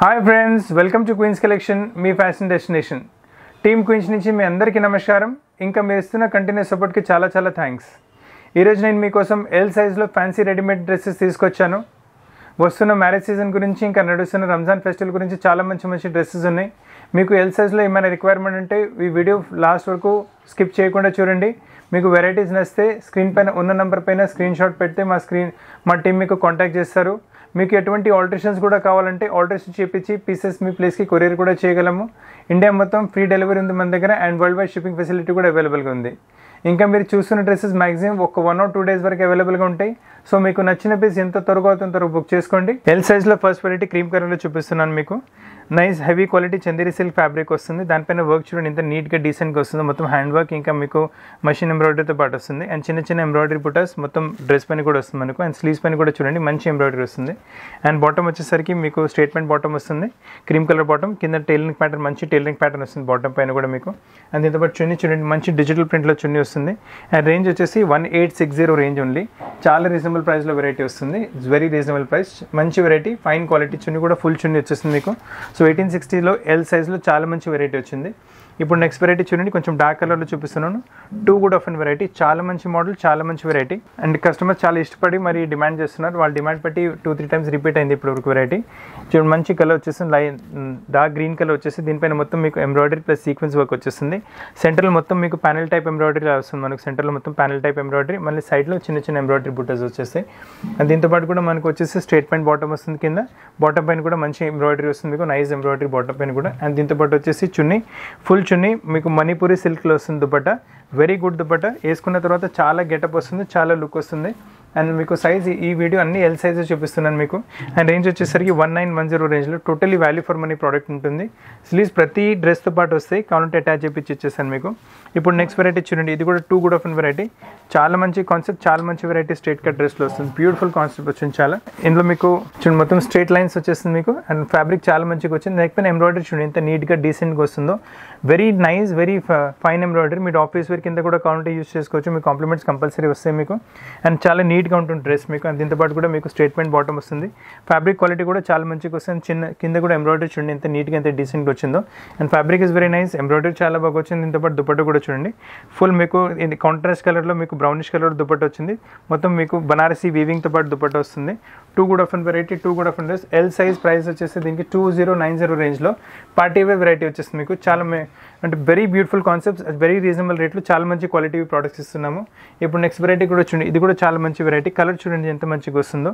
hi friends welcome to queens collection మీ fashion destination team queens నుంచి మీ అందరికీ నమస్కారం ఇంకా మీరు ఇస్తున్న కంటిన్యూస్ సపోర్ట్కి చాలా చాలా థ్యాంక్స్ ఈరోజు నేను మీకోసం ఎల్ సైజ్లో ఫ్యాన్సీ రెడీమేడ్ డ్రెస్సెస్ తీసుకొచ్చాను వస్తున్న మ్యారేజ్ సీజన్ గురించి ఇంకా నడుస్తున్న రంజాన్ ఫెస్టివల్ గురించి చాలా మంచి మంచి డ్రెస్సెస్ ఉన్నాయి మీకు ఎల్ సైజ్లో ఏమైనా రిక్వైర్మెంట్ ఉంటే ఈ వీడియో లాస్ట్ వరకు స్కిప్ చేయకుండా చూడండి మీకు వెరైటీస్ నచ్చితే స్క్రీన్ పైన ఉన్న నెంబర్ పైన స్క్రీన్ షాట్ పెడితే మా స్క్రీన్ మా టీం మీకు కాంటాక్ట్ చేస్తారు మీకు ఎటువంటి ఆల్టరేషన్స్ కూడా కావాలంటే ఆల్టరేషన్ చేపించి పీసెస్ మీ ప్లేస్కి కొరియర్ కూడా చేయగలము ఇండియా మొత్తం ఫ్రీ డెలివరీ ఉంది మన దగ్గర and worldwide shipping facility కూడా అవైలబుల్గా ఉంది ఇంకా మీరు చూస్తున్న డ్రెస్సెస్ మ్యాక్సిమం ఒక వన్ ఆర్ టూ డేస్ వరకు అవైలబుల్గా ఉంటాయి సో మీకు నచ్చిన పీస్ ఎంత త్వరగా అవుతుందో బుక్ చేసుకోండి ఎల్ సైజ్లో ఫస్ట్ వెరైటీ క్రీమ్ కలర్లో చూపిస్తున్నాను మీకు nice heavy quality Chanderi silk fabric వస్తుంది దానిపైన వర్క్ చూడండి ఇంత నీట్గా డీసెంట్గా వస్తుంది మొత్తం హ్యాండ్ వర్క్ ఇంకా మీకు మషిన్ ఎంబ్రాయిడరీతో పాటు వస్తుంది అండ్ చిన్న చిన్న ఎంబ్రాయిడరీ బుటాస్ మొత్తం డ్రెస్ పైన కూడా వస్తుంది మనకు అండ్ స్లీవ్స్ పని కూడా చూడండి మంచి ఎంబ్రాయిడరీ వస్తుంది అండ్ బాటమ్ వచ్చేసరికి మీకు స్టేట్మెంట్ బాటమ్ వస్తుంది క్రీమ్ కలర్ బాటమ్ కింద టైలరింగ్ ప్యాటర్న్ మంచి టైలరింగ్ ప్యాటర్న్ వస్తుంది బాటమ్ పైన కూడా మీకు అండ్ దీంతోపాటు చున్నీ చూడండి మంచి డిజిటల్ ప్రింట్లో చున్నీ వస్తుంది అండ్ రేంజ్ వచ్చేసి one eight six zero range ఉంది చాలా రీజనబుల్ ప్రైస్లో వెరైటీ వస్తుంది ఇట్స్ వెరీ రీజనబుల్ ప్రైస్ మంచి వెరైటీ ఫైన్ క్వాలిటీ చున్నీ కూడా ఫుల్ చున్నీ వచ్చేస్తుంది మీకు సో ఎయిటీన్ సిక్స్టీలో ఎల్ సైజ్లో చాలా మంచి వెరైటీ వచ్చింది ఇప్పుడు నెక్స్ట్ వెరైటీ చూడండి కొంచెం డార్క్ కలర్లో చూపిస్తున్నాను too good of an variety చాలా మంచి మోడల్ చాలా మంచి వెరైటీ అండ్ కస్టమర్స్ చాలా ఇష్టపడి మరి డిమాండ్ చేస్తున్నారు వాళ్ళు డిమాండ్ బట్టి టూ త్రీ టైమ్స్ రిపీట్ అయింది ఇప్పుడు వరకు వెరైటీ చూడండి మంచి కలర్ వచ్చేసి లైన్ డార్క్ గ్రీన్ కలర్ వచ్చేసి దీనిపైన మొత్తం మీకు ఎంబ్రాయిడరీ ప్లస్ సీక్వెన్స్ వర్క్ వచ్చేస్తుంది సెంటర్లో మొత్తం మీకు ప్యానల్ టైప్ ఎంబ్రాయిడరీ వస్తుంది మనకు సెంటర్లో మొత్తం ప్యానల్ టైప్ ఎంబ్రాయిడరీ మళ్ళీ సైడ్లో చిన్న చిన్న ఎంబ్రాయిడరీ బుట్టస్ వచ్చేస్తాయి దీంతోపాటు కూడా మనకు వచ్చేసి స్ట్రేట్ ప్యాంట్ బాటమ్ వస్తుంది కింద బాటమ్ పైన కూడా మంచి ఎంబ్రాయిడరీ వస్తుంది మీకు నైస్ ఎంబ్రాయిడరీ బాటమ్ పైన కూడా అండ్ దీంతోపాటు వచ్చేసి చున్నీ ఫుల్ కూర్చుని మీకు మణిపూరి సిల్క్లో వస్తుంది దుపట్ట వెరీ గుడ్ దుపట్ట వేసుకున్న తర్వాత చాలా గెటప్ వస్తుంది చాలా లుక్ వస్తుంది అండ్ మీకు సైజ్ ఈ వీడియో అన్ని ఎల్ సైజ్ చూపిస్తున్నాను మీకు అండ్ రేంజ్ వచ్చేసరికి వన్ నైన్ వన్ జీరో రేంజ్లో totally value for money product ఉంటుంది స్లీవ్స్ ప్రతి డ్రెస్తో పాటు వస్తాయి కౌంటర్ అటాచ్ చేపించి ఇచ్చేసాను మీకు ఇప్పుడు నెక్స్ట్ వెరైటీ చూడండి ఇది కూడా టూ గుడ్ ఆఫ్ వెరైటీ చాలా మంచి కాన్సెప్ట్ చాలా మంచి వెరైటీ స్ట్రేట్ కట్ డ్రెస్లో వస్తుంది బ్యూటిఫుల్ కాన్సెప్ట్ వచ్చింది చాలా ఇందులో మీకు చూడండి మొత్తం స్ట్రేట్ లైన్స్ వచ్చేస్తుంది మీకు అండ్ ఫ్యాబ్రిక్ చాలా మంచిగా వచ్చింది లేకపోతే ఎంబ్రాయిడరీ చూడండి ఎంత నీట్గా డీసెంట్గా వస్తుందో very nice very fine embroidery మీరు ఆఫీస్ వేర్ కింద కూడా కావాలంటే యూస్ చేసుకోవచ్చు మీ కాంప్లిమెంట్స్ కంపల్సరీ వస్తాయి మీకు అండ్ చాలా నీట్ నీట్గా ఉంటుంది డ్రెస్ మీకు అండ్ దీంతోపాటు కూడా మీకు స్టేట్మెంట్ బాటమ్ వస్తుంది ఫ్యాబ్రిక్ క్వాలిటీ కూడా చాలా మంచిగా వస్తుంది చిన్న కింద కూడా ఎంబ్రాయిడరీ చూడండి ఎంత నీట్గా ఎంత డీసెంట్గా వచ్చిందో and fabric is very nice embroidery చాలా బాగా వచ్చింది దీంతోపాటు దుపట్టు కూడా చూడండి ఫుల్ మీకు కాంట్రాస్ట్ కలర్లో మీకు బ్రౌనిష్ కలర్ దుపట్టు వచ్చింది మొత్తం మీకు బనారసీ వీవింగ్తో పాటు దుపట్టు వస్తుంది టూ కూడా ఆఫ్ వెరైటీ టూ కూడా of dress L size price వచ్చేసి దీనికి టూ జీరో నైన్ జీరో రేంజ్లో పార్టీ వే వెరైటీ వచ్చేస్తుంది మీకు చాలా అంటే very beautiful concepts very reasonable రేట్లు చాలా మంచి క్వాలిటీ ప్రొడక్ట్స్ ఇస్తున్నాము ఇప్పుడు నెక్స్ట్ వెరైటీ కూడా చూడండి ఇది కూడా చాలా మంచి వెరైటీ కలర్ చూడండి ఎంత మంచిగా వస్తుందో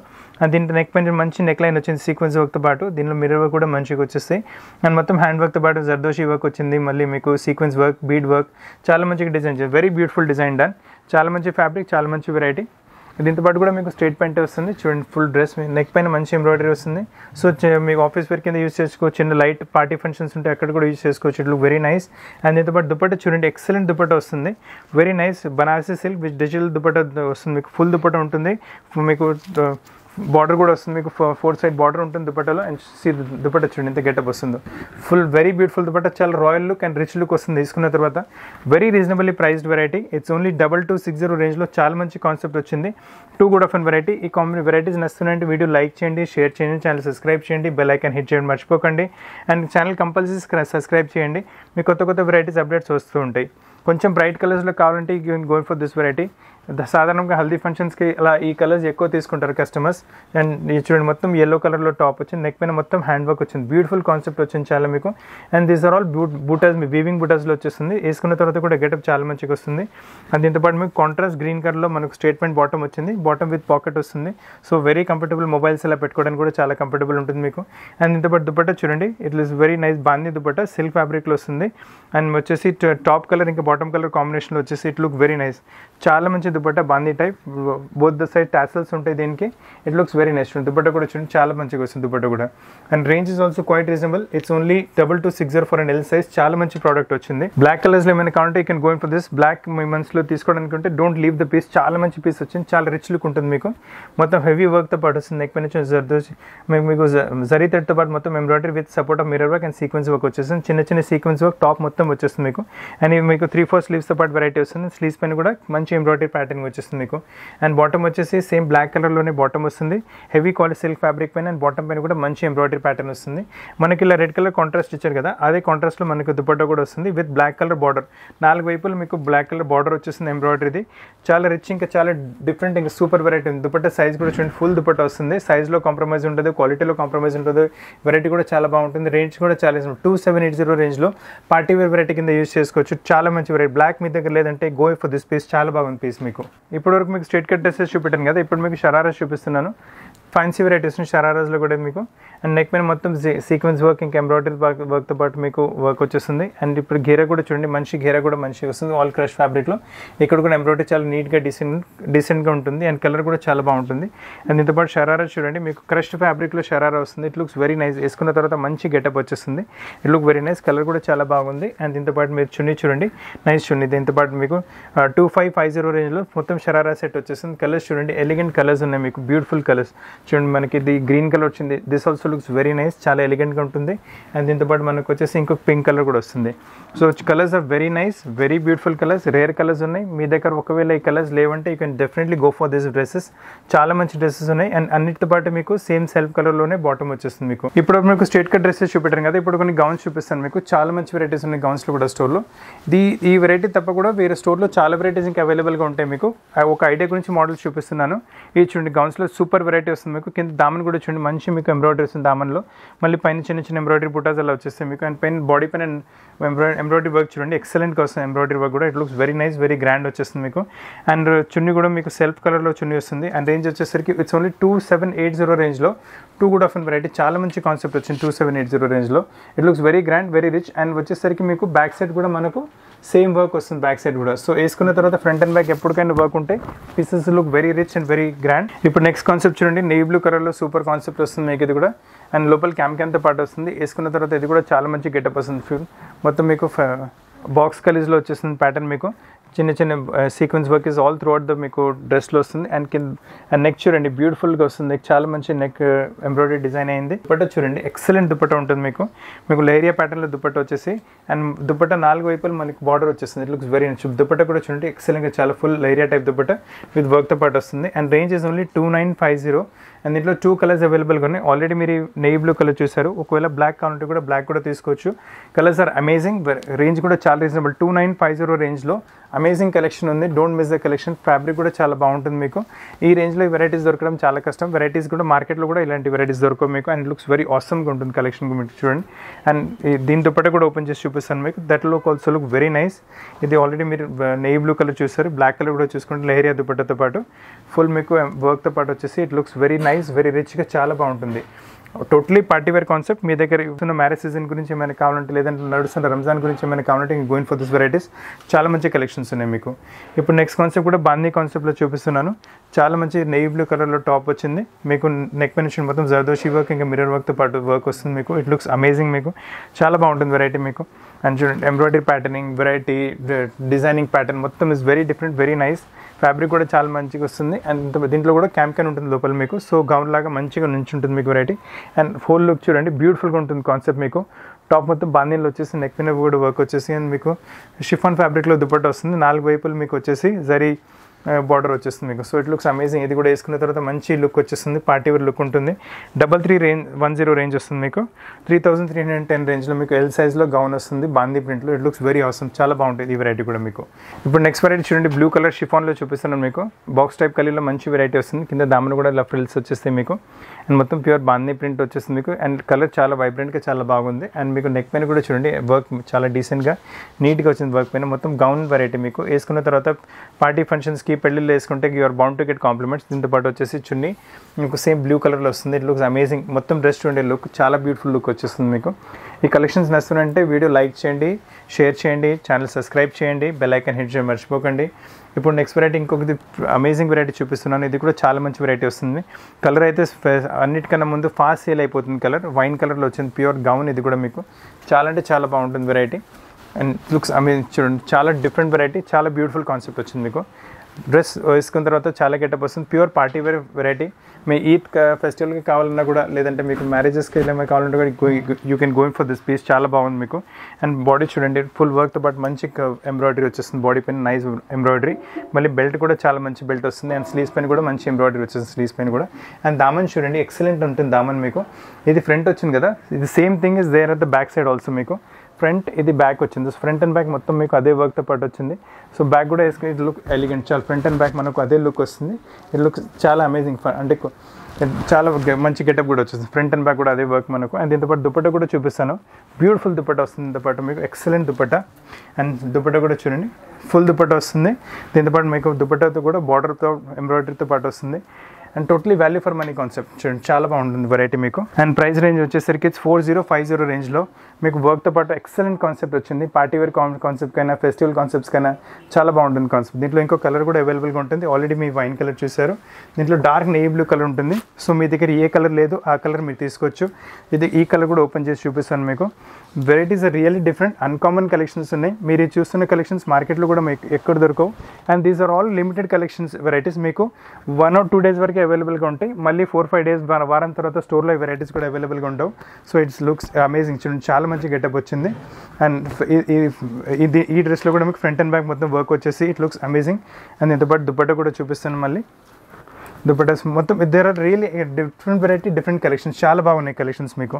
దీంట్లో నెక్ పెయింట్ మంచి నెక్ లైన్ వచ్చింది సీక్వెన్స్ వర్క్తో పాటు దీనిలో మిర్రర్ వర్క్ కూడా మంచిగా వచ్చేస్తాయి అండ్ మొత్తం హ్యాండ్ వర్క్తో పాటు జర్దోషి వర్క్ వచ్చింది మళ్ళీ మీకు సీక్వెన్స్ వర్క్ బీడ్ వర్క్ చాలా మంచిగా design very beautiful design done చాలా మంచి ఫ్యాబ్రిక్ చాలా మంచి వెరైటీ దీంతో పాటు కూడా మీకు స్టేట్ ప్యాంట్ వస్తుంది చూడండి ఫుల్ డ్రెస్ నెక్ పైన మంచి ఎంబ్రాయిడరీ వస్తుంది సో మీకు ఆఫీస్ వేర్ కింద యూస్ చేసుకోవచ్చు చిన్న లైట్ పార్టీ ఫంక్షన్స్ ఉంటే అక్కడ కూడా యూస్ చేసుకోవచ్చు ఇట్లు వెరీ నైస్ అండ్ దీంతో పాటు చూడండి ఎక్సలెంట్ దుపట్ట వస్తుంది very nice Banarasi silk with digital dupatta వస్తుంది మీకు ఫుల్ దుపట్ట ఉంటుంది మీకు బార్డర్ కూడా వస్తుంది మీకు ఫోర్ సైడ్ బార్డర్ ఉంటుంది దుపట్టలో అండ్ సీ దుపట్ట చూడండి ఇంత గెటప్ వస్తుందో ఫుల్ వెరీ బ్యూటిఫుల్ దుపట్ట చాలా royal look and rich look వస్తుంది తీసుకున్న తర్వాత very reasonably priced variety it's only double two six zero రేంజ్లో చాలా మంచి కాన్సెప్ట్ వచ్చింది too good of an variety ఈ కాంబినే వెరైటీస్ నచ్చుతున్నాయంటే వీడియో లైక్ చేయండి షేర్ చేయండి ఛానల్ సబ్స్క్రైబ్ చేయండి బెల్ ఐకాన్ హిట్ చేయండి మర్చిపోకండి అండ్ ఛానల్ కంపల్సరీ సబ్స్క్రైబ్ చేయండి మీకు కొత్త కొత్త వెరైటీస్ అప్డేట్స్ వస్తూ ఉంటాయి కొంచెం బ్రైట్ కలర్స్లో కావాలంటే you going for this variety సాధారణంగా హల్దీ ఫంక్షన్స్కి ఇలా ఈ కలర్స్ ఎక్కువ తీసుకుంటారు కస్టమర్స్ అండ్ ఈ చూడండి మొత్తం ఎల్లో కలర్లో టాప్ వచ్చింది నెక్ పైన మొత్తం హ్యాండ్ వర్క్ వచ్చింది బ్యూటిఫుల్ కాన్సెప్ట్ వచ్చింది చాలా మీకు అండ్ దీస్ ఆర్ ఆల్ బూట్ బూటాస్ మీ వీవింగ్ బూటాస్లో వచ్చేస్తుంది వేసుకున్న తర్వాత కూడా గెటప్ చాలా మంచిగా వస్తుంది అండ్ దీంతోపాటు మీకు కాంట్రాస్ట్ గ్రీన్ కలర్లో మనకు స్టేట్మెంట్ బాటమ్ వచ్చింది బాటమ్ విత్ పాకెట్ వస్తుంది సో వెరీ కంఫర్టబుల్ మొబైల్స్ ఇలా పెట్టుకోవడానికి కూడా చాలా కంఫర్టబుల్ ఉంటుంది మీకు అండ్ దీంతోపాటు దుపట్ట చూడండి ఇట్ ఈస్ వెరీ నైస్ బాంది దుప్పట్ట సిల్క్ ఫ్యాబ్రిక్లో వస్తుంది అండ్ వచ్చేసి టాప్ కలర్ ఇంకా బాటమ్ కలర్ కాంబినేషన్లో వచ్చేసి ఇట్ లుక్ వెరీ నైస్ చాలా మంచి దుపట్టా బాందీ type both the side tassels ఉంటాయి దీనికి it looks very next dupatta కూడా చూడండి చాలా మంచిగా వస్తుంది దుబ్బట్ట కూడా and range is also quite reasonable it's only double two six zero four and L size చాలా మంచి ప్రోడక్ట్ వచ్చింది బ్లాక్ లో ఏమైనా కావాలంటే you can going for this black మీ మనసులో తీసుకోవడానికి ఉంటే డోంట్ లీవ్ ద పీస్ చాలా మంచి పీస్ వచ్చింది చాలా రిచ్ లుక్ ఉంటుంది మీకు మొత్తం హెవీ వర్క్తో పాటు వస్తుంది నెక్ నుంచి జర్దోజ్ మీకు జరీ థర్డ్తో పాటు మొత్తం embroidery with support of mirror work and sequence work వచ్చేస్తుంది చిన్న చిన్న సీక్వెన్స్ వర్క్ టాప్ మొత్తం వచ్చేస్తుంది మీకు అండ్ మీకు త్రీ ఫోర్ స్లీవ్స్తో పాటు వెరైటీ వస్తుంది స్లీవ్స్ పైన కూడా మంచి మంచి ఎంబ్రాయిడరీ ప్యాటర్న్ వచ్చేస్తుంది మీకు అండ్ బాటమ్ వచ్చేసి సేమ్ బ్లాక్ కలర్లోనే బాటమ్ వస్తుంది హెవీ క్వాలిటీ సిల్క్ ఫ్యాబ్రిక్ పైన అండ్ బాటమ్ పైన కూడా మంచి ఎంబ్రాయిడరీ ప్యాటర్న్ వస్తుంది మనకి ఇలా రెడ్ కలర్ కాంట్రాస్ట్ ఇచ్చారు కదా అదే కాంట్రాస్ట్లో మనకు దుపట్టా కూడా వస్తుంది విత్ బ్లాక్ కలర్ బార్డర్ నాలుగు వైపులు మీకు బ్లాక్ కలర్ బార్డర్ వచ్చేస్తుంది ఎంబ్రాయిడరీది చాలా రిచ్ ఇంకా చాలా డిఫరెంట్ ఇంకా సూపర్ వెరైటీ ఉంది దుప్పట్ట సైజ్ కూడా చూడండి ఫుల్ దుపట్టా వస్తుంది సైజ్లో కాంప్రమైజ్ ఉంటుంది క్వాలిటీలో కాంప్రమైజ్ ఉంటుంది వెరైటీ కూడా చాలా బాగుంటుంది రేంజ్ కూడా చాలా టూ సెవెన్ ఎయిట్ జీరో రేంజ్లో పార్టీ వేర్ వెరైటీ కింద యూస్ చేసుకోవచ్చు చాలా మంచి వెరైటీ బ్లాక్ మీ దగ్గర లేదంటే గో ఫర్ దిస్ పీస్ చాలా బాగుంది పీస్ మీకు ఇప్పటివరకు మీకు స్ట్రీట్ కట్ డ్రెస్సెస్ చూపెట్టాను కదా ఇప్పుడు మీకు షరారాస్ చూపిస్తున్నాను ఫ్యాన్సీ వెరైటీస్ షరారాస్లో కూడా మీకు అండ్ నెక్ మీద మొత్తం సీక్వెన్స్ వర్క్ ఇంకా ఎంబ్రాయిడరీ వర్క్తో పాటు మీకు వర్క్ వచ్చేస్తుంది అండ్ ఇప్పుడు గీర కూడా చూడండి మంచి గీర కూడా మంచిగా వస్తుంది ఆల్ క్రష్ ఫ్యాబ్రిక్లో ఇక్కడ కూడా ఎంబ్రాయిడరీ చాలా నీట్గా డిసెంట్ డిసెంట్గా ఉంటుంది అండ్ కలర్ కూడా చాలా బాగుంటుంది అండ్ దీంతో పాటు షరారా చూడండి మీకు క్రష్డ్ ఫ్యాబ్రిక్లో షరారా వస్తుంది ఇట్ లుక్స్ వెరీ నైస్ వేసుకున్న తర్వాత మంచి గెటప్ వచ్చేస్తుంది it look very nice colour కూడా చాలా బాగుంది అండ్ దీంతో పాటు మీరు చున్ని చూడండి నైస్ చున్ని దీంతో పాటు మీకు టూ ఫైవ్ ఫైవ్ జీరో రేంజ్లో మొత్తం షరారా సెట్ వచ్చేస్తుంది కలర్స్ చూడండి ఎలిగెంట్ కలర్స్ ఉన్నాయి మీకు బ్యూటిఫుల్ కలర్స్ చూడండి మనకి ఇది గ్రీన్ కలర్ వచ్చింది this also also looks very nice చాలా ఎలిగెంట్గా ఉంటుంది అండ్ దీంతోపాటు మనకు వచ్చేసి ఇంకొక పింక్ కలర్ కూడా వస్తుంది so colours are very nice very beautiful colours rare colours ఉన్నాయి మీ దగ్గర ఒకవేళ ఈ కలర్స్ లేవంటే you can definitely go for this dresses చాలా మంచి డ్రెస్సెస్ ఉన్నాయి అండ్ అన్నిటితో పాటు మీకు సేమ్ సెల్ఫ్ కలర్లోనే బాటమ్ వచ్చేస్తుంది మీకు ఇప్పుడు మీకు స్ట్రేట్ కట్ డ్రెస్సెస్ చూపెట్టారు కదా ఇప్పుడు కొన్ని గౌన్స్ చూపిస్తాను మీకు చాలా మంచి వెరైటీస్ ఉన్నాయి గౌన్స్లో కూడా స్టోర్లో ది ఈ వెరైటీ తప్ప కూడా వేరే స్టోర్లో చాలా వెరైటీస్ ఇంకా అవైలబుల్గా ఉంటాయి మీకు ఒక ఐడియా గురించి మోడల్ చూపిస్తున్నాను ఇది చూడండి గౌన్స్లో సూపర్ వెరైటీ వస్తుంది మీకు కింద దామన్ కూడా చూడండి మంచి మీకు ఎంబ్రాయిడరీస్ వచ్చేసింది దామన్లో మళ్ళీ పైన చిన్న చిన్న ఎంబ్రాయిడరీ బుటాస్ అలా వచ్చేస్తాయి మీకు అండ్ పైన బాడీ పైన ఎంబ్రాయిడరీ వర్క్ చూడండి ఎక్సలెంట్గా వస్తుంది ఎంబ్రాయిడరీ వర్క్ కూడా it looks very nice very grand వచ్చేస్తుంది మీకు అండ్ చున్నీ కూడా మీకు సెల్ఫ్ కలర్లో చున్నీ వస్తుంది అండ్ రేంజ్ వచ్చేసరికి it's only two seven eight zero రేంజ్లో too good of an variety చాలా మంచి కాన్సెప్ట్ వచ్చింది టూ సెవెన్ ఎయిట్ జీరో రేంజ్లో it looks very grand very rich and వచ్చేసరికి మీకు బ్యాక్ సైడ్ కూడా మనకు సేమ్ వర్క్ వస్తుంది బ్యాక్ సైడ్ కూడా సో వేసుకున్న తర్వాత ఫ్రంట్ అండ్ బ్యాక్ ఎప్పటికైనా వర్క్ ఉంటే pieces look very rich and very grand ఇప్పుడు నెక్స్ట్ కాన్సెప్ట్ చూడండి నేవీ బ్లూ కలర్లో సూపర్ కాన్సెప్ట్ వస్తుంది మీకు ఇది కూడా అండ్ లోపల క్యామ్కి పాటు వస్తుంది వేసుకున్న తర్వాత ఇది కూడా చాలా మంచి గెటప్ వస్తుంది ఫ్యూల్ మొత్తం మీకు బాక్స్ కలీజ్లో వచ్చేస్తుంది ప్యాటర్న్ మీకు చిన్న చిన్న sequence work is all throughout the మీకు డ్రెస్లో వస్తుంది అండ్ కింద అండ్ నెక్ చూడండి బ్యూటిఫుల్గా వస్తుంది చాలా మంచి నెక్ ఎంబ్రాయిడరీ డిజైన్ అయింది దుపట్ట చూడండి ఎక్సలెంట్ దుపట్ట ఉంటుంది మీకు మీకు లేరియా ప్యాటర్న్లో దుపట్ట వచ్చేసి అండ్ దుపట్ట నాలుగు వైపులు మనకి బార్డర్ వచ్చేస్తుంది it looks very much dupatta కూడా చూడండి ఎక్సలెంట్గా చాలా full leheriya type dupatta with వర్క్తో పాటు వస్తుంది and range is only two nine five zero and దీంట్లో టూ కలర్స్ అవైలబుల్గా ఉన్నాయి ఆల్రెడీ మీరు నెయ్యి బ్లూ కలర్ చూసారు ఒకవేళ బ్లాక్ కావాలంటే కూడా బ్లాక్ కూడా తీసుకోవచ్చు కలర్స్ ఆర్ అమేజింగ్ రేంజ్ కూడా చాలా reasonable two nine five zero రేంజ్లో అమేజింగ్ కలెక్షన్ ఉంది don't miss the collection fabric కూడా చాలా బాగుంటుంది మీకు ఈ రేంజ్లో వెరైటీస్ దొరకడం చాలా కష్టం వెరైటీస్ కూడా మార్కెట్లో కూడా ఇలాంటి వెరైటీస్ దొరకవు మీకు అండ్ లుక్స్ వెరీ ఆసమ్గా ఉంటుంది కలెక్షన్ మీరు చూడండి అండ్ దీంతో పాటు కూడా ఓపెన్ చేసి చూపిస్తాను మీకు that look also look very nice ఇది ఆల్రెడీ మీరు నెయ్యి బ్లూ కలర్ చూసారు బ్లాక్ కలర్ కూడా చూసుకుంటే లెహరియా దుపట్టతో పాటు ఫుల్ మీకు వర్క్తో పాటు వచ్చేసి it looks very nice very రిచ్గా చాలా బాగుంటుంది టోటలీ పార్టీ వేర్ కాన్సెప్ట్ మీ దగ్గర ఇస్తున్న మ్యారేజ్ సీజన్ గురించి ఏమైనా కావాలంటే లేదంటే నడుస్తున్న రంజాన్ గురించి ఏమైనా కావాలంటే గోయిన్ ఫర్ దిస్ వెరైటీస్ చాలా మంచి కలెక్షన్స్ ఉన్నాయి మీకు ఇప్పుడు నెక్స్ట్ కాన్సెప్ట్ కూడా బాందీ కాన్సెప్ట్లో చూపిస్తున్నాను చాలా మంచి నెయ్యి బ్లూ కలర్లో టాప్ వచ్చింది మీకు నెక్ పెన్షన్ మొత్తం జర్దోషి వర్క్ ఇంకా మిరర్ వర్క్తో పాటు వర్క్ వస్తుంది మీకు ఇట్ లుక్స్ అమేజింగ్ మీకు చాలా బాగుంటుంది వెరైటీ మీకు అండ్ చూడండి embroidery patterning variety designing pattern మొత్తం is very different very nice fabric కూడా చాలా మంచిగా వస్తుంది అండ్ దీంట్లో కూడా క్యాంపెయిన్ ఉంటుంది లోపల మీకు సో గౌన్ లాగా మంచిగా నుంచి ఉంటుంది మీకు వెరైటీ అండ్ ఫోల్ లుక్ చూడండి బ్యూటిఫుల్గా ఉంటుంది కాన్సెప్ట్ మీకు టాప్ మొత్తం బాందీలు వచ్చేసి నెక్ మీద కూడా వర్క్ వచ్చేసి అండ్ మీకు షిఫాన్ ఫ్యాబ్రిక్లో దుపట్టా వస్తుంది నాలుగు వైపులు మీకు వచ్చేసి జరీ బార్డర్ వచ్చేస్తుంది మీకు సో ఇట్ లుక్స్ అమేజింగ్ ఇది కూడా వేసుకున్న తర్వాత మంచి లుక్ వచ్చేస్తుంది పార్టీ వేర్ లుక్ ఉంటుంది double three range one zero range వస్తుంది మీకు three thousand three hundred ten రేంజ్లో మీకు ఎల్ సైజ్లో గౌన్ వస్తుంది బాందీ ప్రింట్లో ఇట్ లుక్స్ వెరీ అవసరం చాలా బాగుంటుంది ఈ వెరైటీ కూడా మీకు ఇప్పుడు నెక్స్ట్ వెరైటీ చూడండి బ్లూ కలర్ షిఫాన్లో చూపిస్తున్నాను మీకు బాక్స్ టైప్ కలీలో మంచి వెరైటీ వస్తుంది కింద దామను కూడా ఇలా ఫ్రిల్స్ వచ్చేస్తాయి మీకు అండ్ మొత్తం ప్యూర్ బాందీ ప్రింట్ వచ్చేస్తుంది మీకు అండ్ కలర్ చాలా వైబ్రెంట్గా చాలా బాగుంది అండ్ మీకు నెక్ పైన కూడా చూడండి వర్క్ చాలా డీసెంట్గా నీట్గా వచ్చింది వర్క్ పైన మొత్తం గౌన్ వెరైటీ మీకు వేసుకున్న తర్వాత పార్టీ ఫంక్షన్స్ కి పెళ్ళిళ్ళు వేసుకుంటే you're bound to get compliments దీంతో పాటు వచ్చేసి చున్నీ మీకు సేమ్ బ్లూ కలర్లో వస్తుంది ఇట్ లుక్స్ అమేజింగ్ మొత్తం డ్రెస్ ఉండే లుక్ చాలా బ్యూటిఫుల్ లుక్ వచ్చేస్తుంది మీకు ఈ కలెక్షన్స్ నచ్చుతుందంటే వీడియో లైక్ చేయండి షేర్ చేయండి ఛానల్ సబ్స్క్రైబ్ చేయండి బెల్ ఐకన్ హిట్ చేయడం మర్చిపోకండి ఇప్పుడు నెక్స్ట్ వెరైటీ ఇంకొకటి అమేజింగ్ వెరైటీ చూపిస్తున్నాను ఇది కూడా చాలా మంచి వెరైటీ వస్తుంది కలర్ అయితే అన్నిటికన్నా ముందు ఫాస్ట్ సేల్ అయిపోతుంది కలర్ వైన్ కలర్లో వచ్చింది ప్యూర్ గౌన్ ఇది కూడా మీకు చాలా అంటే చాలా బాగుంటుంది వెరైటీ అండ్ లుక్స్ అమేజింగ్ చూడండి చాలా డిఫరెంట్ వెరైటీ చాలా బ్యూటిఫుల్ కాన్సెప్ట్ వచ్చింది మీకు డ్రెస్ వేసుకున్న తర్వాత చాలా గెటప్ వస్తుంది ప్యూర్ పార్టీ వేర్ వెరైటీ మీ ఈద్ ఫెస్టివల్కి కావాలన్నా కూడా లేదంటే మీకు మ్యారేజెస్కి ఏమైనా కావాలంటే కూడా you can going for this piece చాలా బాగుంది మీకు అండ్ బాడీ చూడండి ఫుల్ వర్క్తో పాటు మంచి ఎంబ్రాయిడరీ వచ్చేస్తుంది బాడీ పైన నైస్ ఎంబ్రాయిడరీ మళ్ళీ బెల్ట్ కూడా చాలా మంచి బెల్ట్ వస్తుంది అండ్ స్లీవ్స్ పైన కూడా మంచి ఎంబ్రాయిడరీ వచ్చేస్తుంది స్లీవ్స్ పైన కూడా అండ్ దామన్ చూడండి ఎక్సలెంట్ ఉంటుంది దామన్ మీకు ఇది ఫ్రంట్ వచ్చింది కదా ఇది same thing is there at the back side also మీకు ఫ్రంట్ ఇది బ్యాక్ వచ్చింది ఫ్రంట్ అండ్ బ్యాక్ మొత్తం మీకు అదే వర్క్తో పాటు వచ్చింది సో బ్యాక్ కూడా వేసుకుని ఇది లుక్ ఎలిగెంట్ చాలా ఫ్రంట్ అండ్ బ్యాక్ మనకు అదే లుక్ వస్తుంది ఇది లుక్ చాలా అమేజింగ్ అంటే చాలా మంచి గెటప్ కూడా వచ్చింది ఫ్రంట్ అండ్ బ్యాక్ కూడా అదే వర్క్ మనకు అండ్ దీంతోపాటు దుపట్ట కూడా చూపిస్తాను బ్యూటిఫుల్ దుపట్ట వస్తుంది దీంతోపాటు మీకు ఎక్సలెంట్ దుపట్ట అండ్ దుపట్ట కూడా చూడండి ఫుల్ దుపట్ట వస్తుంది దీంతోపాటు మీకు దుపట్టతో కూడా బార్డర్తో ఎంబ్రాయిడరీతో పాటు వస్తుంది and totally value for money concept చూడండి చాలా బాగుంటుంది వెరైటీ మీకు అండ్ ప్రైస్ రేంజ్ వచ్చేసరికి ఫోర్ జీరో ఫైవ్ జీరో రేంజ్లో మీకు వర్క్తో పాటు ఎక్సలెంట్ కాన్సెప్ట్ వచ్చింది పార్టీ వేర్ కాన్సెప్ట్ కైనా ఫెస్టివల్ కాన్సెప్ట్స్ కైనా చాలా బాగుంటుంది కాన్సెప్ట్ దీంట్లో ఇంకో కలర్ కూడా అవైలబుల్గా ఉంటుంది ఆల్రెడీ మీ వైన్ కలర్ చూశారు దీంట్లో డార్క్ నేవీ బ్లూ కలర్ ఉంటుంది సో మీ దగ్గర ఏ కలర్ లేదు ఆ కలర్ మీరు తీసుకోవచ్చు ఇది ఈ కలర్ కూడా ఓపెన్ చేసి చూపిస్తాను మీకు varieties are really different uncommon collections ఉన్నాయి మీరు చూస్తున్న కలెక్షన్స్ మార్కెట్లో కూడా మీకు ఎక్కడ దొరకవు and these are all limited collections varieties మీకు వన్ ఆర్ టూ డేస్ వరకు అవైలబుల్గా ఉంటాయి మళ్ళీ ఫోర్ ఫైవ్ డేస్ వారం తర్వాత స్టోర్లో వెరైటీస్ కూడా అవైలబుల్గా ఉండవు సో ఇట్స్ లుక్స్ అమేజింగ్ చూడండి చాలా మంచి గెటప్ వచ్చింది అండ్ ఇది ఈ డ్రెస్లో కూడా మీకు ఫ్రంట్ అండ్ బ్యాక్ మొత్తం వర్క్ వచ్చేసి ఇట్ లుక్స్ అమేజింగ్ అండ్ దీంతో దుప్పట్టా కూడా చూపిస్తాను మళ్ళీ దుపట్టాస్ మొత్తం there are really different variety different collections చాలా బాగున్నాయి కలెక్షన్స్ మీకు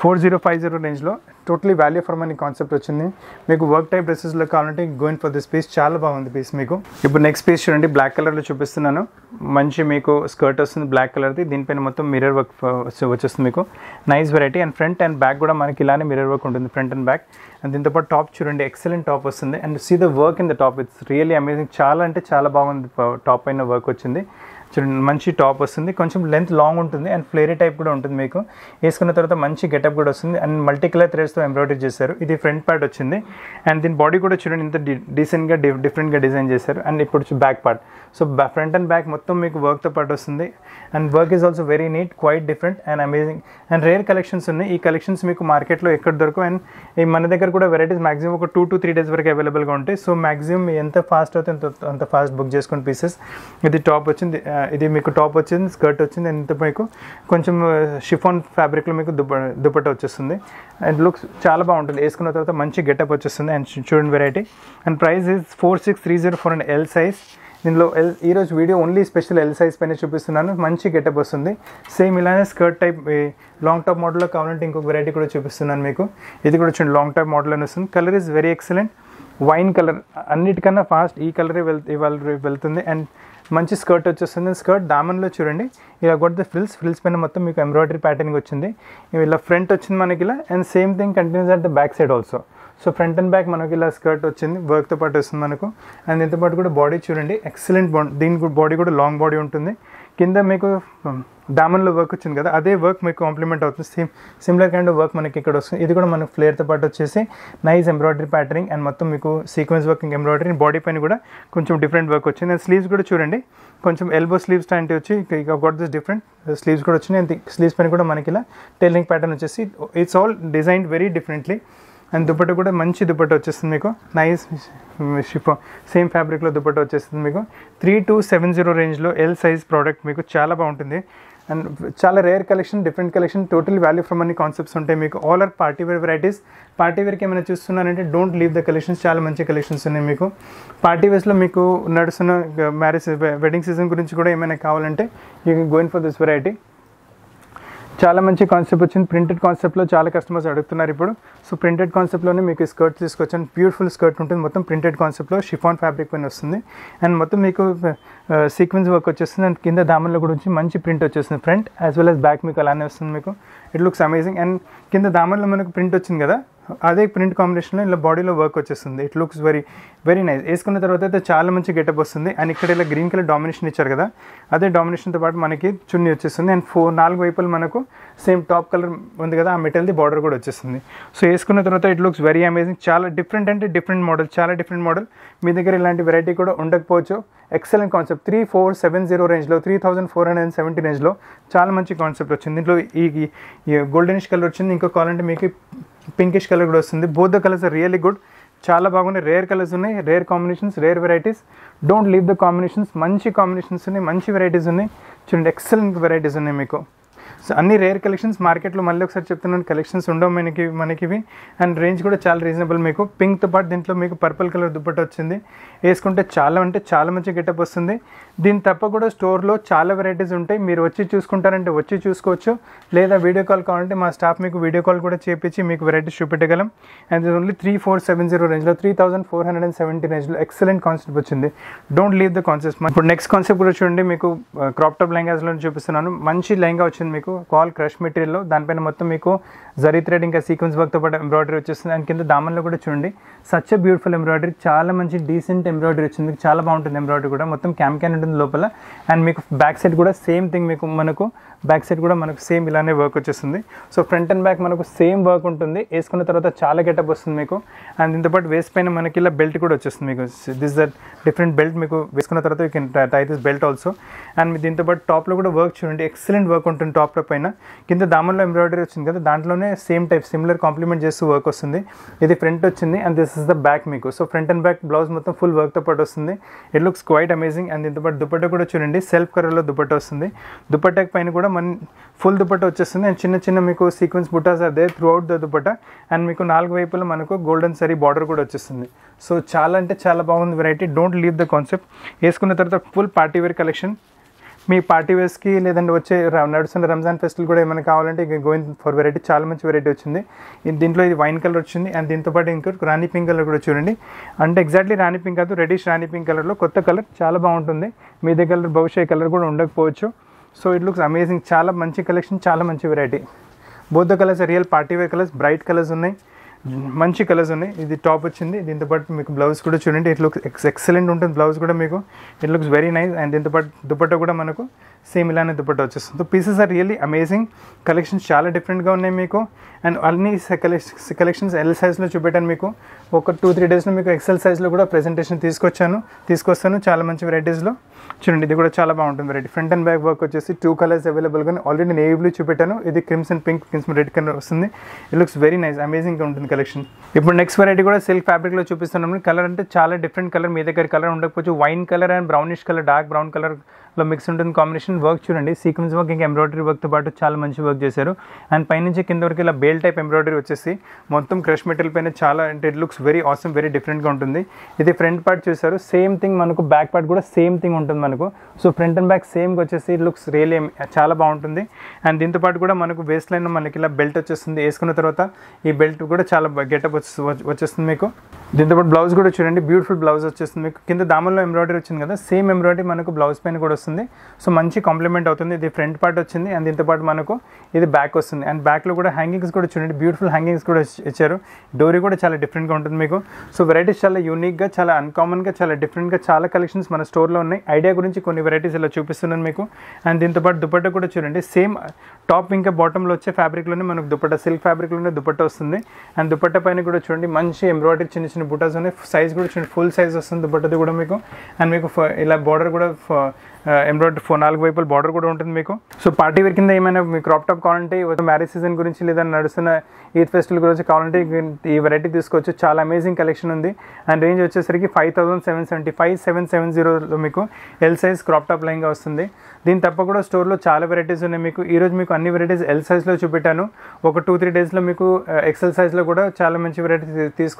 ఫోర్ జీరో ఫైవ్ జీరో రేంజ్లో totally value for money concept వచ్చింది మీకు వర్క్ టైప్ డ్రెస్సెస్లో కావాలంటే గోయిన్ ఫర్ దిస్ పీస్ చాలా బాగుంది పీస్ మీకు ఇప్పుడు నెక్స్ట్ పీస్ చూడండి బ్లాక్ కలర్లో చూపిస్తున్నాను మంచి మీకు స్కర్ట్ వస్తుంది బ్లాక్ కలర్ది దీనిపైన మొత్తం మిర్రర్ వర్క్ వచ్చేస్తుంది మీకు nice variety and front and back కూడా మనకి ఇలానే మిర్రర్ వర్క్ ఉంటుంది ఫ్రంట్ అండ్ బ్యాక్ అండ్ దీంతోపాటు టాప్ చూడండి ఎక్సలెంట్ టాప్ వస్తుంది and see the work in the top it's really amazing చాలా అంటే చాలా బాగుంది టాప్ అయిన వర్క్ వచ్చింది చూడండి మంచి టాప్ వస్తుంది కొంచెం లెంత్ లాంగ్ ఉంటుంది అండ్ ఫ్లేరీ టైప్ కూడా ఉంటుంది మీకు వేసుకున్న తర్వాత మంచి గెటప్ కూడా వస్తుంది అండ్ మల్టీ కలర్ థ్రెడ్స్తో ఎంబ్రాయిడరీ చేశారు ఇది ఫ్రంట్ పార్ట్ వచ్చింది అండ్ దీని బాడీ కూడా చూడండి ఇంత డీసెంట్గా డిఫరెంట్గా డిజైన్ చేశారు అండ్ ఇప్పుడు back part so front and back మొత్తం మీకు వర్క్తో పాటు వస్తుంది and work is also very neat quite different and amazing and rare collections ఉన్నాయి ఈ కలెక్షన్స్ మీకు మార్కెట్లో ఎక్కడ దొరకవు అండ్ ఈ మన దగ్గర కూడా వెరైటీస్ మాక్సిమం ఒక టూ టు త్రీ డేస్ వరకు అవైలబుల్గా ఉంటాయి సో మాక్సిమం ఎంత ఫాస్ట్ అవుతుంది అంత ఫాస్ట్ బుక్ చేసుకున్న పీసెస్ ఇది టాప్ వచ్చింది ఇది మీకు టాప్ వచ్చింది స్కర్ట్ వచ్చింది అండ్ మీకు కొంచెం షిఫోన్ ఫ్యాబ్రిక్లో మీకు దుప్ప దుప్పట వచ్చేస్తుంది అండ్ లుక్స్ చాలా బాగుంటుంది వేసుకున్న తర్వాత మంచి గెటప్ వచ్చేస్తుంది అండ్ చూడండి variety and price is four six three zero four and L size దీనిలో ఎల్ ఈరోజు video only special L size పైన చూపిస్తున్నాను మంచి గెటప్ వస్తుంది సేమ్ ఇలానే స్కర్ట్ టైప్ లాంగ్ టాప్ మోడల్లో కావాలంటే ఇంకొక వెరైటీ కూడా చూపిస్తున్నాను మీకు ఇది కూడా చూడండి లాంగ్ టాప్ మోడల్ అని వస్తుంది colour is very excellent wine colour అన్నిటికన్నా ఫాస్ట్ ఈ కలరే వెళ్ వెళ్తుంది అండ్ మంచి స్కర్ట్ వచ్చేస్తుంది స్కర్ట్ దామన్లో చూడండి ఇలా కొడితే ఫ్రిల్స్ ఫ్రిల్స్ పైన మొత్తం మీకు ఎంబ్రాయిడరీ ప్యాటర్నింగ్ వచ్చింది ఇలా ఫ్రంట్ వచ్చింది మనకి ఇలా and same thing continues at the back side also so front and back మనకి ఇలా స్కర్ట్ వచ్చింది వర్క్తో పాటు వస్తుంది మనకు అండ్ దీంతో పాటు కూడా బాడీ చూడండి ఎక్సలెంట్ బాడీ దీని బాడీ కూడా లాంగ్ బాడీ ఉంటుంది కింద మీకు డామన్లో వర్క్ వచ్చింది కదా అదే వర్క్ మీకు కాంప్లిమెంట్ అవుతుంది సేమ్ సిమిలర్ కైండ్ వర్క్ మనకి ఇక్కడ వస్తుంది ఇది కూడా మనకు ఫ్లేర్తో పాటు వచ్చేసి నైస్ ఎంబ్రాయిడరీ ప్యాటర్నింగ్ అండ్ మొత్తం మీకు సీక్వెన్స్ వర్కింగ్ ఎంబ్రాయిడరీ బాడీ పైన కూడా కొంచెం డిఫరెంట్ వర్క్ వచ్చింది అండ్ స్లీవ్స్ కూడా చూడండి కొంచెం ఎల్బో స్లీవ్స్ లాంటివి వచ్చి ఇక గొట్ దిస్ డిఫరెంట్ స్లీవ్స్ కూడా వచ్చినాయి అండ్ స్లీవ్స్ పైన కూడా మనకి ఇలా టైలింగ్ ప్యాటర్న్ వచ్చేసి it's all designed very differently and dupatta కూడా మంచి దుపట్ట వచ్చేస్తుంది మీకు నైస్ షిఫో సేమ్ ఫ్యాబ్రిక్లో దుపట్ట వచ్చేస్తుంది మీకు త్రీ టూ సెవెన్ జీరో రేంజ్లో ఎల్ సైజ్ ప్రోడక్ట్ మీకు చాలా బాగుంటుంది అండ్ చాలా rare collection different collection total value from అన్ని కాన్సెప్ట్స్ ఉంటాయి మీకు all are party wear varieties party వేర్కి ఏమైనా చూస్తున్నారంటే డోంట్ లీవ్ ద కలెక్షన్స్ చాలా మంచి కలెక్షన్స్ ఉన్నాయి మీకు పార్టీ వేర్స్లో మీకు నడుస్తున్న మ్యారేజ్ వెడ్డింగ్ సీజన్ గురించి కూడా ఏమైనా కావాలంటే you going for this variety చాలా మంచి కాన్సెప్ట్ వచ్చింది ప్రింటెడ్ కాన్సెప్ట్లో చాలా కస్టమర్స్ అడుగుతున్నారు ఇప్పుడు సో ప్రింటెడ్ కాన్సెప్ట్లోనే మీకు స్కర్ట్ తీసుకొచ్చాను బ్యూటిఫుల్ స్కర్ట్ ఉంటుంది మొత్తం ప్రింటెడ్ కాన్సెప్ట్లో షిఫాన్ ఫ్యాబ్రిక్ పైన వస్తుంది అండ్ మొత్తం మీకు సీక్వెన్స్ uh, వర్క్ వచ్చేస్తుంది అండ్ కింద దామన్లో కూడా వచ్చి మంచి ప్రింట్ వచ్చేస్తుంది front as well as back మీకు అలానే వస్తుంది మీకు ఇట్ లుక్స్ అమేజింగ్ అండ్ కింద దామన్లో మనకు ప్రింట్ వచ్చింది కదా అదే ప్రింట్ కాంబినేషన్లో ఇలా బాడీలో వర్క్ వచ్చేస్తుంది it looks very very nice వేసుకున్న తర్వాత అయితే చాలా మంచి గెటప్ వస్తుంది అండ్ ఇక్కడ ఇలా గ్రీన్ కలర్ డామినేషన్ ఇచ్చారు కదా అదే డామినేషన్తో పాటు మనకి చున్నీ వచ్చేస్తుంది అండ్ ఫోర్ నాలుగు వైపులు మనకు సేమ్ టాప్ కలర్ ఉంది కదా ఆ మెటల్ది బార్డర్ కూడా వచ్చేస్తుంది సో వేసుకున్న తర్వాత ఇట్ లుక్స్ వెరీ అమేజింగ్ చాలా డిఫరెంట్ అంటే డిఫరెంట్ మోడల్ చాలా డిఫరెంట్ మోడల్ మీ దగ్గర ఇలాంటి వెరైటీ కూడా ఉండకపోవచ్చు excellent concept three four seven zero రేంజ్లో three thousand four hundred and seventy రేంజ్లో చాలా మంచి కాన్సెప్ట్ వచ్చింది దీంట్లో ఈ గోల్డెనిష్ కలర్ వచ్చింది ఇంకో కాలంటే మీకు పింకిష్ కలర్ కూడా వస్తుంది బోధ కలర్స్ ఆర్ రియలీ గుడ్ చాలా బాగున్నాయి రేర్ కలర్స్ ఉన్నాయి rare combinations rare varieties don't leave the combinations మంచి కాంబినేషన్స్ ఉన్నాయి మంచి వెరైటీస్ ఉన్నాయి చూడండి ఎక్సలెంట్ వెరైటీస్ ఉన్నాయి మీకు సో అన్ని రేర్ కలెక్షన్స్ మార్కెట్లో మళ్ళీ ఒకసారి చెప్తున్నాను కలెక్షన్స్ ఉండవు మనకి మనకివి అండ్ రేంజ్ కూడా చాలా రీజనబుల్ మీకు పింక్తో పాటు దీంట్లో మీకు పర్పుల్ కలర్ దుప్పట్ వచ్చింది వేసుకుంటే చాలా అంటే చాలా మంచి గెటప్ వస్తుంది దీని తప్ప కూడా స్టోర్లో చాలా వెరైటీస్ ఉంటాయి మీరు వచ్చి చూసుకుంటారంటే వచ్చి చూసుకోవచ్చు లేదా వీడియో కాల్ కావాలంటే మా స్టాఫ్ మీకు వీడియో కాల్ కూడా చేపించి మీకు వెరైటీస్ చూపెట్టగలం and only three four seven zero రేంజ్లో three thousand four hundred and seventy రేంజ్లో ఎక్సలెంట్ కాన్సెప్ట్ వచ్చింది డోంట్ లీవ్ ద కాన్సెప్ట్ ఇప్పుడు నెక్స్ట్ కాన్సెప్ట్ కూడా చూడండి మీకు క్రాప్టాప్ టాప్ లెంగాస్లో చూపిస్తున్నాను మంచి లెంగా వచ్చింది మీకు మీకు కాల్ క్రష్ మెటీరియల్ దానిపైన మొత్తం మీకు జరీ థ్రెడ్ ఇంకా సీక్వెన్స్ వర్క్తో పాటు ఎంబ్రాయిడరీ వచ్చేస్తుంది దాని కింద దామన్లో కూడా చూడండి సచ్ బ్యూటిఫుల్ ఎంబ్రాయిడరీ చాలా మంచి డీసెంట్ ఎంబ్రాయిడరీ వచ్చింది చాలా బాగుంటుంది ఎంబ్రాయిడరీ కూడా మొత్తం క్యామ్ క్యాన్ ఉంటుంది లోపల అండ్ మీకు బ్యాక్ సైడ్ కూడా సేమ్ థింగ్ మీకు మనకు బ్యాక్ సైడ్ కూడా మనకు సేమ్ ఇలానే వర్క్ వచ్చేస్తుంది సో ఫ్రంట్ అండ్ బ్యాక్ మనకు సేమ్ వర్క్ ఉంటుంది వేసుకున్న తర్వాత చాలా గెటప్ వస్తుంది మీకు అండ్ దీంతోపాటు వేస్ట్ పైన మనకి ఇలా బెల్ట్ కూడా వచ్చేస్తుంది మీకు దిస్ దట్ డిఫరెంట్ బెల్ట్ మీకు వేసుకున్న తర్వాత you can tie this belt also and దీంతోపాటు టాప్లో కూడా వర్క్ చూడండి ఎక్సలెంట్ వర్క్ ఉంటుంది టాప్ టాప్ పైన కింద దామన్లో ఎంబ్రాయిడరీ వచ్చింది కదా దాంట్లోనే సేమ్ టైప్ సిమిలర్ కాంప్లిమెంట్ చేస్తూ వర్క్ వస్తుంది ఇది ఫ్రంట్ వచ్చింది and this is the back మీకు so front and back blouse మొత్తం ఫుల్ వర్క్తో పాటు వస్తుంది it looks quite amazing and దీంతో పాటు దుపట్ట కూడా చూడండి సెల్ఫ్ కలర్లో దుపట్ట వస్తుంది దుపట్ట పైన కూడా మన ఫుల్ దుపట్ట వచ్చేస్తుంది అండ్ చిన్న చిన్న మీకు సీక్వెన్స్ బుటాస్ అదే throughout the dupatta and మీకు నాలుగు వైపులా మనకు గోల్డెన్ సరీ బార్డర్ కూడా వచ్చేస్తుంది సో చాలా అంటే చాలా బాగుంది variety don't leave the concept వేసుకున్న తర్వాత ఫుల్ పార్టీ వేర్ కలెక్షన్ మీ పార్టీ వేస్కి లేదంటే వచ్చే నడుస్తున్న రంజాన్ ఫెస్టివల్ కూడా ఏమైనా కావాలంటే ఇక గోవింద్ ఫర్ వెరైటీ చాలా మంచి వెరైటీ వచ్చింది దీంట్లో ఇది వైన్ కలర్ వచ్చింది అండ్ దీంతో పాటు ఇంకో రాణి పింక్ కలర్ కూడా చూడండి అంటే ఎగ్జాక్ట్లీ రాణి పింక్ కాదు రెడీష్ రాణి పింక్ కలర్లో కొత్త కలర్ చాలా బాగుంటుంది మీ దగ్గర భవిష్యత్ కలర్ కూడా ఉండకపోవచ్చు సో ఇట్ లుక్స్ అమేజింగ్ చాలా మంచి కలెక్షన్ చాలా మంచి variety bold colours real party wear colours bright colours ఉన్నాయి మంచి కలర్స్ ఉన్నాయి ఇది టాప్ వచ్చింది దీంతో పాటు మీకు బ్లౌజ్ కూడా చూడండి ఇట్ లుక్స్ ఎక్సలెంట్ ఉంటుంది బ్లౌజ్ కూడా మీకు it looks very nice and దీంతో పాటు దుపట్టా కూడా మనకు సేమ్ ఇలానే దుపట్టా వచ్చేస్తుంది pieces are really amazing collections చాలా డిఫరెంట్గా ఉన్నాయి మీకు అండ్ అన్ని కలెక్షన్స్ ఎల్ సైజ్లో చూపెట్టాను మీకు ఒక టూ త్రీ డేస్లో మీకు ఎక్సెల్ సైజ్లో కూడా ప్రెజెంటేషన్ తీసుకొచ్చాను తీసుకొస్తాను చాలా మంచి వెరైటీస్లో చూడండి ఇది కూడా చాలా బాగుంటుంది variety front and back work వచ్చేసి టూ కలర్స్ అవైలబుల్గా ఆల్రెడీ నేవీ బ్లూ చూపెట్టాను ఇది and pink crimson red colour వస్తుంది ఇట్ లుక్స్ వెరీ నైస్ అమేజింగ్గా ఉంటుంది కలెక్షన్ ఇప్పుడు నెక్స్ట్ వెరైటీ కూడా సిల్క్ ఫ్యాబ్రిక్లో చూపిస్తున్నాము కలర్ అంటే చాలా డిఫరెంట్ కలర్ మీ దగ్గర కలర్ ఉండకపోవచ్చు wine colour and brownish colour dark brown colour లో మిక్స్ ఉంటుంది కాంబినేషన్ వర్క్ చూడండి సీక్వెన్స్ వర్క్ ఇంకా ఎంబ్రాయిడరీ వర్క్తో పాటు చాలా మంచి వర్క్ చేశారు అండ్ పైనుంచి కింద వరకు ఇలా బేల్ టైప్ ఎంబ్రాయిడరీ వచ్చేసి మొత్తం క్రష్ మెటీరియల్ పైన చాలా అంటే it looks very awesome very డిఫరెంట్గా ఉంటుంది ఇది ఫ్రంట్ పార్ట్ చూసారు సేమ్ థింగ్ మనకు బ్యాక్ పార్ట్ కూడా సేమ్ థింగ్ ఉంటుంది మనకు సో ఫ్రంట్ అండ్ బ్యాక్ సేమ్గా వచ్చేసి లుక్స్ రియలీ చాలా బాగుంటుంది అండ్ దీంతో పాటు కూడా మనకు వేస్ట్ లైన్ మనకి ఇలా బెల్ట్ వచ్చేస్తుంది వేసుకున్న తర్వాత ఈ బెల్ట్ కూడా చాలా గెటప్ వచ్చేస్తుంది మీకు దీంతోపాటు బ్లౌజ్ కూడా చూడండి బ్యూటిఫుల్ బ్లౌజ్ వచ్చేస్తుంది మీకు కింద దామల్లో ఎంబ్రాయిడరీ వచ్చింది కదా సేమ్ ఎంబ్రాయిడరీ మనకు బ్లౌజ్ పైన కూడా వస్తుంది సో మంచి కాంప్లిమెంట్ అవుతుంది ఇది ఫ్రంట్ పార్ట్ వచ్చింది అండ్ దీంతోపాటు మనకు ఇది బ్యాక్ వస్తుంది అండ్ బ్యాక్లో కూడా హ్యాంగింగ్స్ కూడా చూడండి బ్యూటిఫుల్ హ్యాంగింగ్స్ కూడా ఇచ్చారు డోరీ కూడా చాలా డిఫరెంట్గా ఉంటుంది మీకు సో వెరైటీస్ చాలా యూనిక్గా చాలా అన్కామన్గా చాలా డిఫరెంట్గా చాలా కలెక్షన్స్ మన స్టోర్లో ఉన్నాయి ఐడియా గురించి కొన్ని వెరైటీస్ ఇలా చూపిస్తున్నాను మీకు అండ్ దీంతోపాటు దుప్పట్ట కూడా చూడండి సేమ్ టాప్ ఇంకా బాటంలో వచ్చే ఫ్యాబ్రిక్లోనే మనకు దుపట్టా సిల్క్ ఫ్యాబ్రిక్లోనే దుపట్టా వస్తుంది అండ్ దుప్పట్ట పైన కూడా చూడండి మంచి ఎంబ్రాయిడరీ చిన్న చిన్న చిన్న బుటాస్ ఉన్నాయి సైజ్ కూడా చిన్న ఫుల్ సైజ్ వస్తుంది బుట్టది కూడా మీకు అండ్ మీకు ఇలా బార్డర్ కూడా ఎంబ్రాయిడరీ ఫోర్ నాలుగు వైపుల బార్డర్ కూడా ఉంటుంది మీకు సో పార్టీ వేర్ కింద ఏమైనా మీ క్రాప్ టాప్ కావాలంటే మ్యారేజ్ సీజన్ గురించి లేదా నడుస్తున్న ఈత్ ఫెస్టివల్ గురించి కావాలంటే ఈ వెరైటీ తీసుకోవచ్చు చాలా అమేజింగ్ కలెక్షన్ ఉంది అండ్ రేంజ్ వచ్చేసరికి five thousand seven seventy five seven seven జీరోలో మీకు ఎల్ సైజ్ క్రాప్ టాప్ లైన్గా వస్తుంది దీని తప్ప కూడా స్టోర్లో చాలా వెరైటీస్ ఉన్నాయి మీకు ఈరోజు మీకు అన్ని వెరైటీస్ ఎల్ సైజ్లో చూపెట్టాను ఒక టూ త్రీ డేస్లో మీకు ఎక్సెల్ సైజ్లో కూడా చాలా మంచి వెరైటీ తీసుకో